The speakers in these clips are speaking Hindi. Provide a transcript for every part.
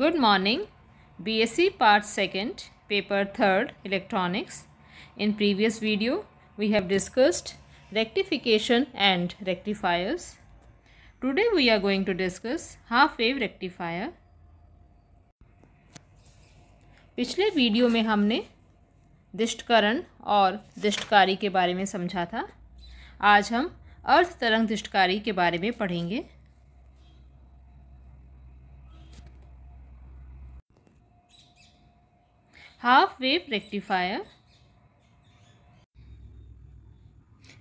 Good morning B S C part second paper third electronics in previous video we have discussed rectification and rectifiers today we are going to discuss half wave rectifier पिछले वीडियो में हमने दृष्टकरण और दृष्टकारी के बारे में समझा था आज हम अर्थ तरंग दृष्टकारी के बारे में पढ़ेंगे half wave rectifier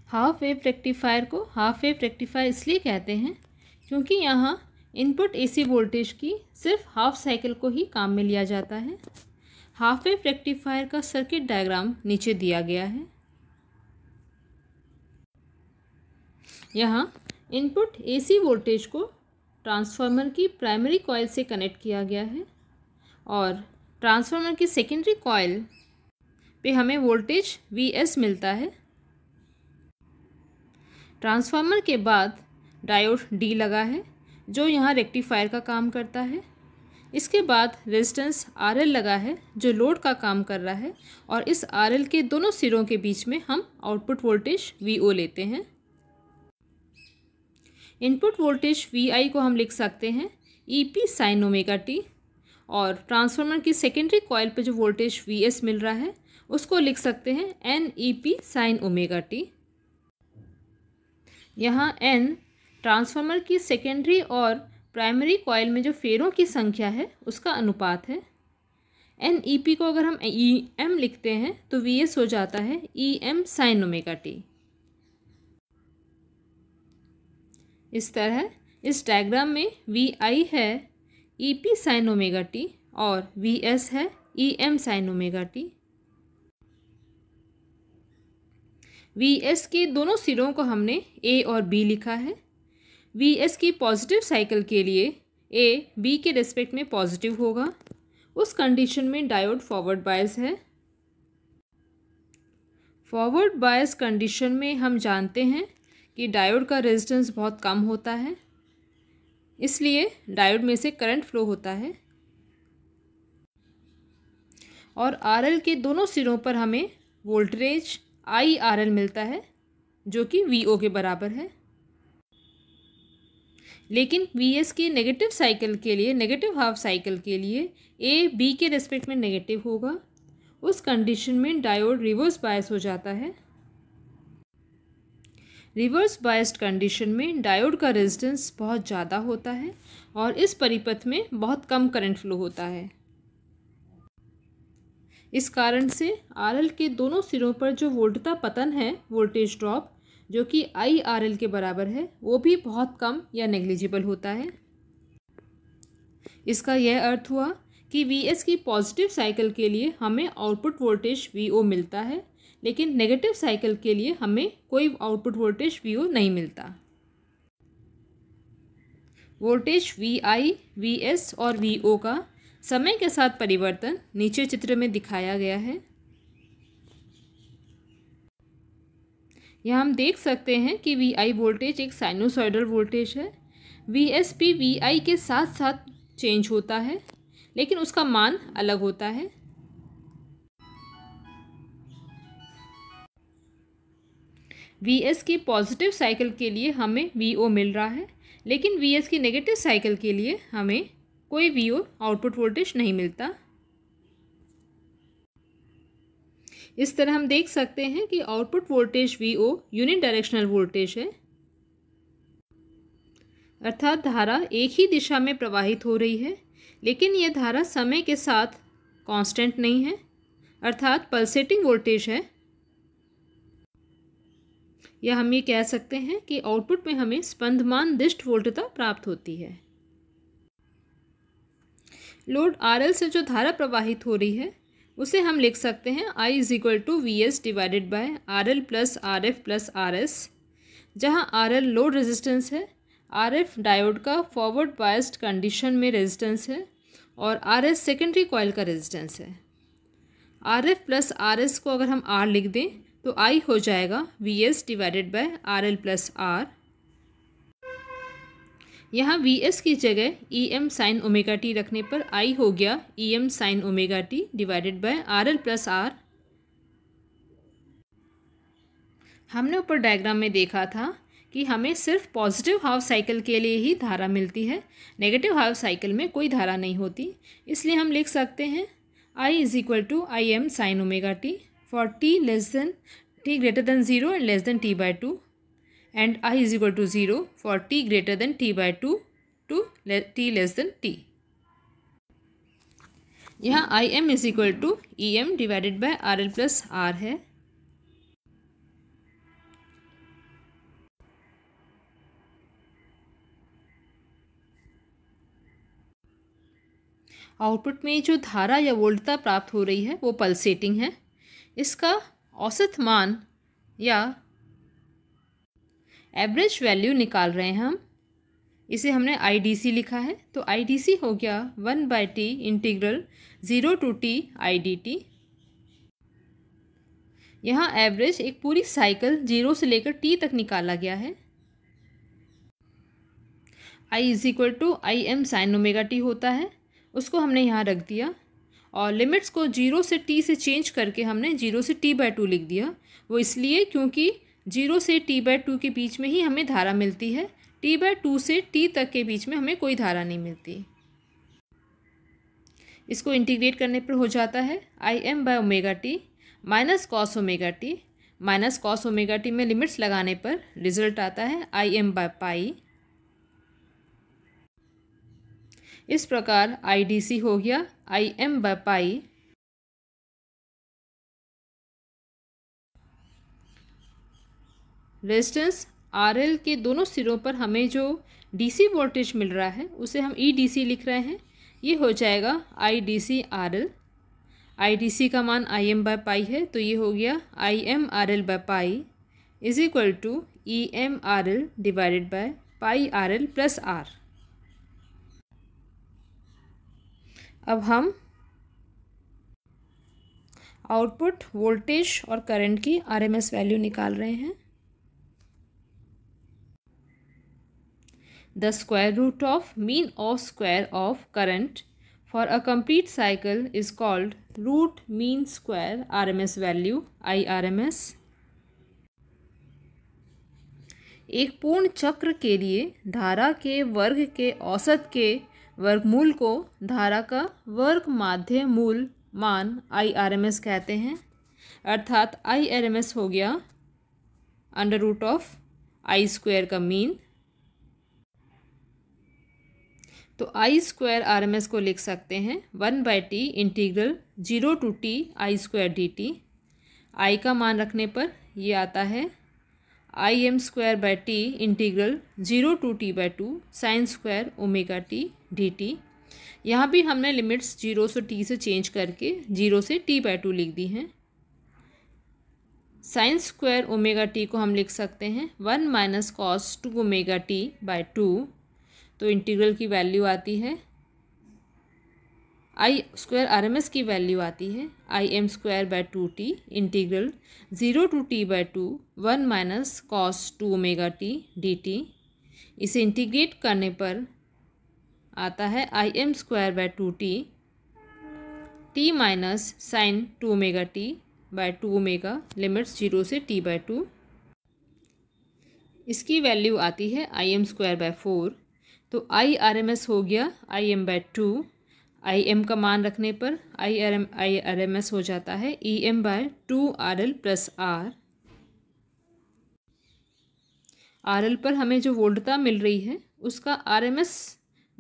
half wave rectifier को हाफ वेव रेक्टिफायर इसलिए कहते हैं क्योंकि यहाँ इनपुट एसी वोल्टेज की सिर्फ हाफ साइकिल को ही काम में लिया जाता है हाफ वेव रेक्टिफायर का सर्किट डायग्राम नीचे दिया गया है यहाँ इनपुट एसी वोल्टेज को ट्रांसफार्मर की प्राइमरी कॉयल से कनेक्ट किया गया है और ट्रांसफार्मर की सेकेंडरी कॉयल पे हमें वोल्टेज वी एस मिलता है ट्रांसफार्मर के बाद डायोड डी लगा है जो यहाँ रेक्टिफायर का काम करता है इसके बाद रेजिस्टेंस आर एल लगा है जो लोड का काम कर रहा है और इस आर एल के दोनों सिरों के बीच में हम आउटपुट वोल्टेज वी ओ लेते हैं इनपुट वोल्टेज वी आई को हम लिख सकते हैं E P sine omega T और ट्रांसफार्मर की सेकेंडरी कॉयल पे जो वोल्टेज वी एस मिल रहा है उसको लिख सकते हैं N E P sine omega T यहाँ एन ट्रांसफार्मर की सेकेंडरी और प्राइमरी कॉयल में जो फेरों की संख्या है उसका अनुपात है एन ई पी को अगर हम ई e एम लिखते हैं तो वी एस हो जाता है E M sine omega T इस तरह इस डायग्राम में वी आई है E P sine omega T और वी एस है E M sine omega T V S के दोनों सिरों को हमने ए और बी लिखा है वी एस की पॉजिटिव साइकिल के लिए ए बी के रेस्पेक्ट में पॉजिटिव होगा उस कंडीशन में डायोड फॉरवर्ड बायस है फॉरवर्ड बायस कंडीशन में हम जानते हैं कि डायोड का रेजिस्टेंस बहुत कम होता है इसलिए डायोड में से करंट फ्लो होता है और आर के दोनों सिरों पर हमें वोल्टेज आई आर मिलता है जो कि वी ओ के बराबर है लेकिन वी एस के नेगेटिव साइकिल के लिए नेगेटिव हाफ साइकिल के लिए ए बी के रेस्पेक्ट में नेगेटिव होगा उस कंडीशन में डायोड रिवर्स बायस हो जाता है रिवर्स बायस्ड कंडीशन में डायोड का रेजिस्टेंस बहुत ज़्यादा होता है और इस परिपथ में बहुत कम करंट फ्लो होता है इस कारण से आर के दोनों सिरों पर जो वोल्टता पतन है वोल्टेज ड्रॉप जो कि आई आर एल के बराबर है वो भी बहुत कम या नेग्लिजिबल होता है इसका यह अर्थ हुआ कि वी एस की पॉजिटिव साइकिल के लिए हमें आउटपुट वोल्टेज वी ओ मिलता है लेकिन नेगेटिव साइकिल के लिए हमें कोई आउटपुट वोल्टेज वी नहीं मिलता voltage V I V S और वी ओ का समय के साथ परिवर्तन नीचे चित्र में दिखाया गया है यह हम देख सकते हैं कि वी आई वोल्टेज एक साइनोसॉइडल वोल्टेज है V S P V I के साथ साथ चेंज होता है लेकिन उसका मान अलग होता है वी एस की पॉजिटिव साइकिल के लिए हमें वी ओ मिल रहा है लेकिन वी एस की नेगेटिव साइकिल के लिए हमें कोई वी ओ आउटपुट वोल्टेज नहीं मिलता इस तरह हम देख सकते हैं कि output voltage V O unidirectional voltage है अर्थात धारा एक ही दिशा में प्रवाहित हो रही है लेकिन यह धारा समय के साथ कांस्टेंट नहीं है अर्थात पल्सेटिंग वोल्टेज है या हम ये कह सकते हैं कि आउटपुट में हमें स्पंदमान दिष्ट वोल्टता प्राप्त होती है लोड आर से जो धारा प्रवाहित हो रही है उसे हम लिख सकते हैं I is equal to V S divided by R L plus R F plus R S जहाँ आर एल लोड रेजिस्टेंस है आर एफ डायोड का फॉरवर्ड बायस्ड कंडीशन में रेजिस्टेंस है और आर एस सेकेंडरी कॉयल का रेजिस्टेंस है R F plus R S को अगर हम आर लिख दें तो आई हो जाएगा V S divided by R L plus R यहाँ वी एस की जगह E M sine omega T रखने पर आई हो गया E M sine omega T divided by R L plus R हमने ऊपर डायग्राम में देखा था कि हमें सिर्फ पॉजिटिव हाफ साइकिल के लिए ही धारा मिलती है नेगेटिव हाफ साइकिल में कोई धारा नहीं होती इसलिए हम लिख सकते हैं I is equal to I M sine omega T for t less than t greater than 0 and less than t by 2 and i is equal to 0 for t greater than t by 2 to le t less than t यहाँ I M is equal to E M divided by R L plus R है आउटपुट में जो धारा या वोल्टता प्राप्त हो रही है वो पल्सेटिंग है इसका औसत मान या एवरेज वैल्यू निकाल रहे हैं हम इसे हमने आईडीसी लिखा है तो आईडीसी हो गया one by T integral zero to T IDT यहाँ एवरेज एक पूरी साइकिल जीरो से लेकर टी तक निकाला गया है I is equal to I M sine omega T होता है उसको हमने यहाँ रख दिया और लिमिट्स को जीरो से टी से चेंज करके हमने जीरो से टी बाई टू लिख दिया वो इसलिए क्योंकि जीरो से टी बाई टू के बीच में ही हमें धारा मिलती है टी बाय टू से टी तक के बीच में हमें कोई धारा नहीं मिलती इसको इंटीग्रेट करने पर हो जाता है I M by omega T minus cos omega T minus cos omega T में लिमिट्स लगाने पर रिजल्ट आता है आई एम बाय पाई इस प्रकार आई डी सी हो गया आई एम ब पाई रेजिस्टेंस आर एल के दोनों सिरों पर हमें जो डीसी वोल्टेज मिल रहा है उसे हम ई e सी लिख रहे हैं ये हो जाएगा I D C R L I D C का मान आई एम बाय पाई है तो ये हो गया I M R L by pi is equal to E M R L divided by pi R L plus R अब हम आउटपुट वोल्टेज और करंट की आरएमएस वैल्यू निकाल रहे हैं the square root of mean of square of current for a complete cycle is called root mean square RMS value IRMS एक पूर्ण चक्र के लिए धारा के वर्ग के औसत के वर्गमूल को धारा का वर्ग माध्य मूल मान आई आर एम एस कहते हैं अर्थात आई आर एम एस हो गया under root of I square का मीन तो I square R M S को लिख सकते हैं one by T integral zero to T I square D T I का मान रखने पर ये आता है I M square by T integral zero to T by two sine square omega T D T यहाँ भी हमने लिमिट्स जीरो से टी से चेंज करके जीरो से टी बाय टू लिख दी हैं साइंस स्क्वायर ओमेगा टी को हम लिख सकते हैं one minus cos two omega T by two तो इंटीग्रल की वैल्यू आती है आई स्क्वायर आर की वैल्यू आती है I M square by two T integral zero to T by two one minus cos two omega T D T इसे इंटीग्रेट करने पर आता है I M square by two T T minus sine two omega T by two omega limits zero से टी बाय टू इसकी वैल्यू आती है I M square by four तो आई आर एम एस हो गया I M by two I M का मान रखने पर I R M I R M S हो जाता है E M by two R L plus R R L पर हमें जो वोल्टता मिल रही है उसका आर एम एस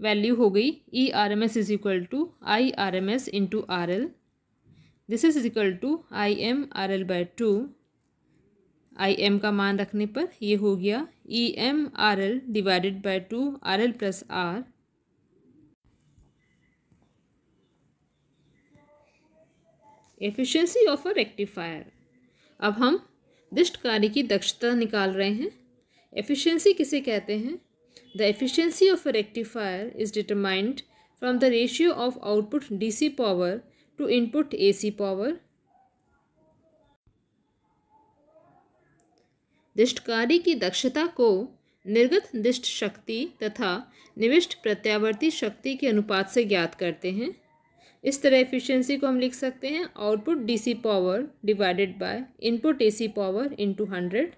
वैल्यू हो गई E R M S is equal to I R M S into R L this is equal to I M R L by two I M का मान रखने पर यह हो गया E M R L divided by two R L plus R efficiency of a rectifier अब हम दिष्ट कार्य की दक्षता निकाल रहे हैं एफिशिएंसी किसे कहते हैं the efficiency of a rectifier is determined from the ratio of output DC power to input AC power दिष्टकारी की दक्षता को निर्गत दिष्ट शक्ति तथा निविष्ट प्रत्यावर्ती शक्ति के अनुपात से ज्ञात करते हैं इस तरह एफिशिएंसी को हम लिख सकते हैं output DC power divided by input AC power into hundred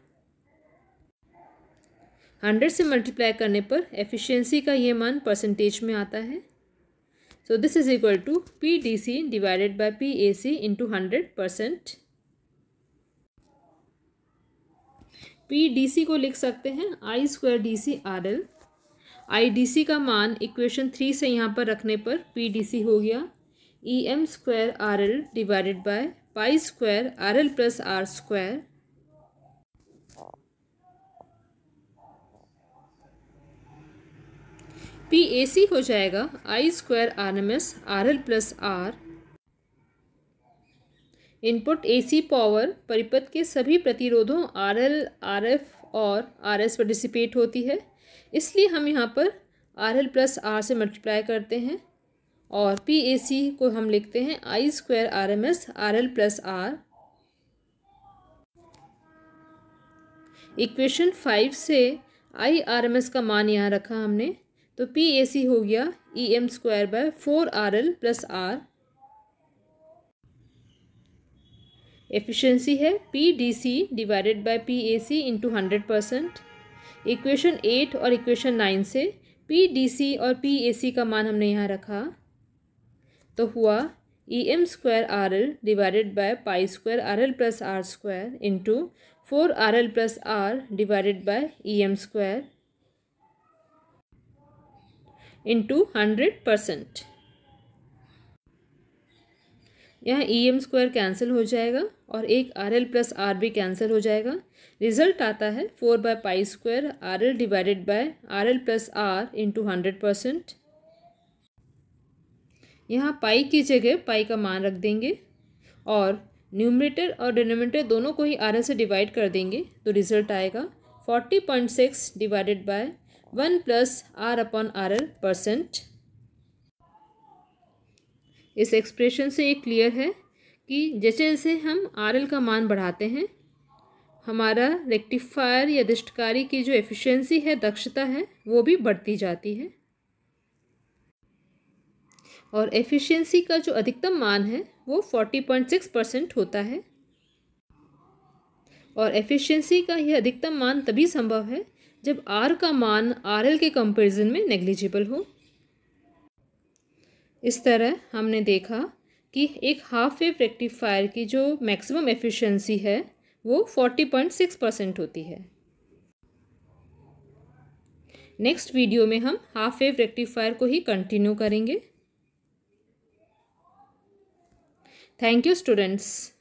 hundred से मल्टीप्लाई करने पर एफिशिएंसी का ये मान परसेंटेज में आता है so this is equal to P D C divided by P A C into hundred percent P D C को लिख सकते हैं I square D C R L I D C का मान इक्वेशन थ्री से यहाँ पर रखने पर पी डी सी हो गया E M square R L divided by pi square R L plus R square P A C हो जाएगा I square R M S R L plus R input A C power परिपथ के सभी प्रतिरोधों आर एल आर एफ और आर एस पर डिसिपेट होती है इसलिए हम यहाँ पर आर एल प्लस आर से मल्टीप्लाई करते हैं और पी ए सी को हम लिखते हैं I square R M S R L plus R equation five से आई आर एम एस का मान यहाँ रखा हमने तो पी ए सी हो गया E M square by four R L plus R efficiency है P D C divided by P A C into hundred percent equation eight और इक्वेशन नाइन से पी डी सी और पी ए सी का मान हमने यहाँ रखा तो हुआ E M square R L divided by pi square R L plus R square into four R L plus R divided by E M square into hundred percent यहाँ ई एम स्क्वायर कैंसिल हो जाएगा और एक आर एल प्लस आर भी कैंसिल हो जाएगा रिजल्ट आता है four by pi square R L divided by R L plus R into hundred percent यहाँ पाई की जगह पाई का मान रख देंगे और न्यूमरेटर और डिनोमीटर दोनों को ही आर से डिवाइड कर देंगे तो रिजल्ट आएगा forty point six divided by one plus R upon R L percent इस एक्सप्रेशन से ये क्लियर है कि जैसे जैसे हम आर एल का मान बढ़ाते हैं हमारा रेक्टिफायर या दृष्टकारी की जो एफिशिएंसी है दक्षता है वो भी बढ़ती जाती है और एफिशिएंसी का जो अधिकतम मान है वो फोर्टी पॉइंट सिक्स परसेंट होता है और एफिशिएंसी का यह अधिकतम मान तभी संभव है जब आर का मान आर एल के कंपेरिजन में नेग्लिजिबल हो इस तरह हमने देखा कि एक हाफ वेव रेक्टिफायर की जो मैक्सिमम एफिशिएंसी है वो फोर्टी पॉइंट सिक्स परसेंट होती है नेक्स्ट वीडियो में हम हाफ वेव रेक्टिफायर को ही कंटिन्यू करेंगे Thank you students.